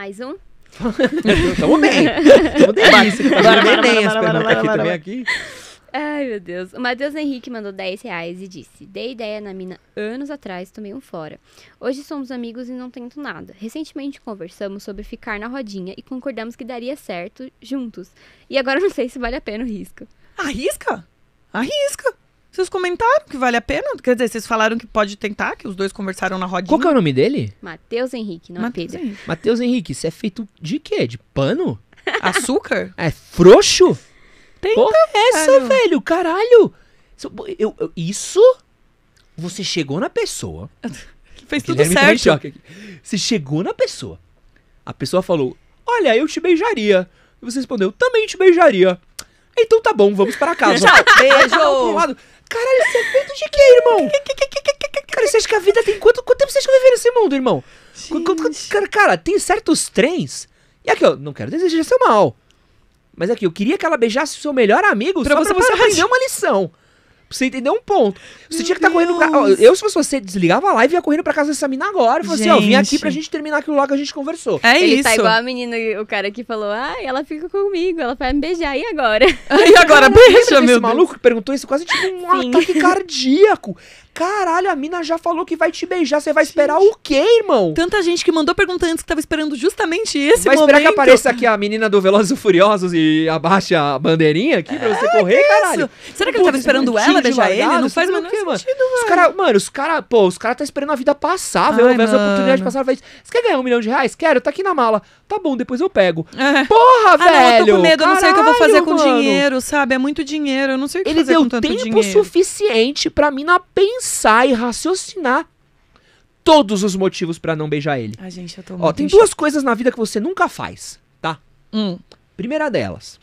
Mais um? Tamo bem. Tamo delícia. Agora tá bem, bem as perguntas aqui também aqui. Ai, meu Deus. O Matheus Henrique mandou 10 reais e disse: Dei ideia na mina anos atrás, tomei um fora. Hoje somos amigos e não tento nada. Recentemente conversamos sobre ficar na rodinha e concordamos que daria certo juntos. E agora não sei se vale a pena o risco. Arrisca? Ah, Arrisca! Ah, vocês comentaram que vale a pena? Quer dizer, vocês falaram que pode tentar, que os dois conversaram na rodinha. Qual que é o nome dele? Matheus Henrique, não é Mateus é Pedro. Matheus Henrique, isso é feito de quê? De pano? Açúcar? É frouxo? Tenta. Porra é essa, velho? Caralho! Eu, eu, isso? Você chegou na pessoa. Fez tudo Guilherme tá certo. Você chegou na pessoa. A pessoa falou: Olha, eu te beijaria. E você respondeu: Também te beijaria. Então tá bom, vamos para casa. beijo. Caralho, você é feito de quê, irmão? cara, você acha que a vida tem quanto, quanto tempo você acha que viver nesse mundo, irmão? cara, cara, tem certos trens. E aqui, ó, não quero desejar seu mal. Mas aqui, eu queria que ela beijasse o seu melhor amigo pra só você pra você aprender uma lição. Pra você entender um ponto. Você Meu tinha que estar tá correndo. Pra... Eu, se fosse você, desligava a live e ia correndo pra casa dessa mina agora. E falou assim: ó, vim aqui pra gente terminar aquilo logo que a gente conversou. É Ele tá isso. tá igual a menina, o cara que falou: ah, ela fica comigo, ela vai me beijar, e agora? E agora, beija, meu Esse maluco que perguntou isso quase tipo um Sim. ataque cardíaco. Caralho, a mina já falou que vai te beijar. Você vai gente. esperar o quê, irmão? Tanta gente que mandou pergunta antes que tava esperando justamente esse vai momento. Vai esperar que apareça aqui a menina do Velozes e Furiosos e abaixe a bandeirinha aqui pra você é, correr, caralho. Será que pô, ele tava esperando ela beijar ele? Não faz o quê, sentido, mano. Os cara, mano, os caras, pô, os caras tá esperando a vida passar, velho. Essa oportunidade de passar. Você quer ganhar um milhão de reais? Quero, tá aqui na mala. Tá bom, depois eu pego. É. Porra, ah, velho! Não, eu tô com medo, eu não sei o que eu vou fazer com mano. dinheiro, sabe? É muito dinheiro, eu não sei o que ele fazer com tanto dinheiro. Ele deu tempo suficiente pra mina pensar pensar e raciocinar todos os motivos para não beijar ele. Ai, gente, eu tô muito Ó, tem duas coisas na vida que você nunca faz, tá? Hum. Primeira delas,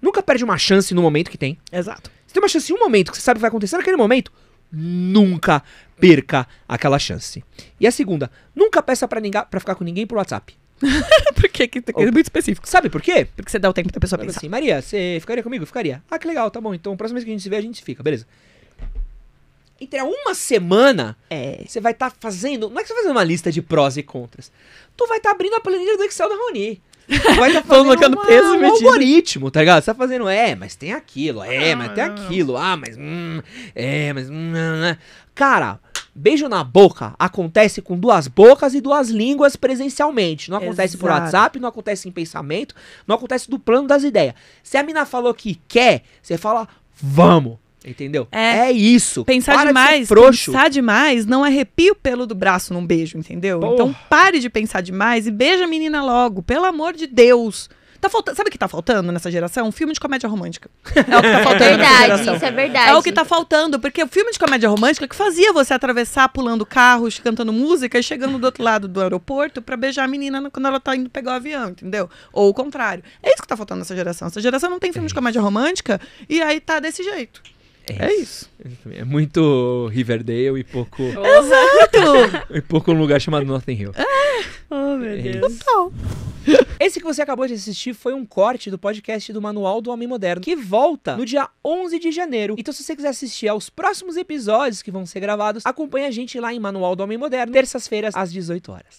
nunca perde uma chance no momento que tem. Exato. Se tem uma chance em um momento que você sabe que vai acontecer naquele momento, nunca perca aquela chance. E a segunda, nunca peça para ninguém para ficar com ninguém por WhatsApp. por quê? Que, é muito específico. Sabe por quê? Porque você dá o tempo pra pessoa pensar. Assim, Maria, você ficaria comigo? Ficaria. Ah, que legal, tá bom. Então, próxima vez que a gente se vê, a gente fica. Beleza entre uma semana, é. você vai estar tá fazendo. Não é que você vai fazer uma lista de prós e contras. Tu vai estar tá abrindo a planilha do Excel da Roni. Tu vai estar tá fazendo uma, peso um algoritmo, tá ligado? Você tá fazendo, é, mas tem aquilo, é, ah, mas tem aquilo, ah, mas. Hum, é, mas. Hum, né, né, né. cara. Beijo na boca acontece com duas bocas e duas línguas presencialmente. Não acontece Exato. por WhatsApp, não acontece em pensamento, não acontece do plano das ideias. Se a mina falou que quer, você fala, vamos. Entendeu? É, é isso. Pensar para demais. De pensar demais não arrepia o pelo do braço num beijo, entendeu? Porra. Então pare de pensar demais e beija a menina logo, pelo amor de Deus. Tá faltando, sabe o que tá faltando nessa geração? Um filme de comédia romântica. É o que tá faltando. verdade, isso é verdade. É o que tá faltando, porque o filme de comédia romântica é que fazia você atravessar pulando carros, cantando música e chegando do outro lado do aeroporto para beijar a menina quando ela tá indo pegar o avião, entendeu? Ou o contrário. É isso que tá faltando nessa geração. Essa geração não tem filme de comédia romântica e aí tá desse jeito. É, é isso. isso. É muito Riverdale e pouco. Exato! e pouco um lugar chamado Nothing Hill. É. oh, meu é Deus. Total. Esse que você acabou de assistir foi um corte do podcast do Manual do Homem Moderno, que volta no dia 11 de janeiro. Então, se você quiser assistir aos próximos episódios que vão ser gravados, acompanha a gente lá em Manual do Homem Moderno, terças-feiras, às 18 horas.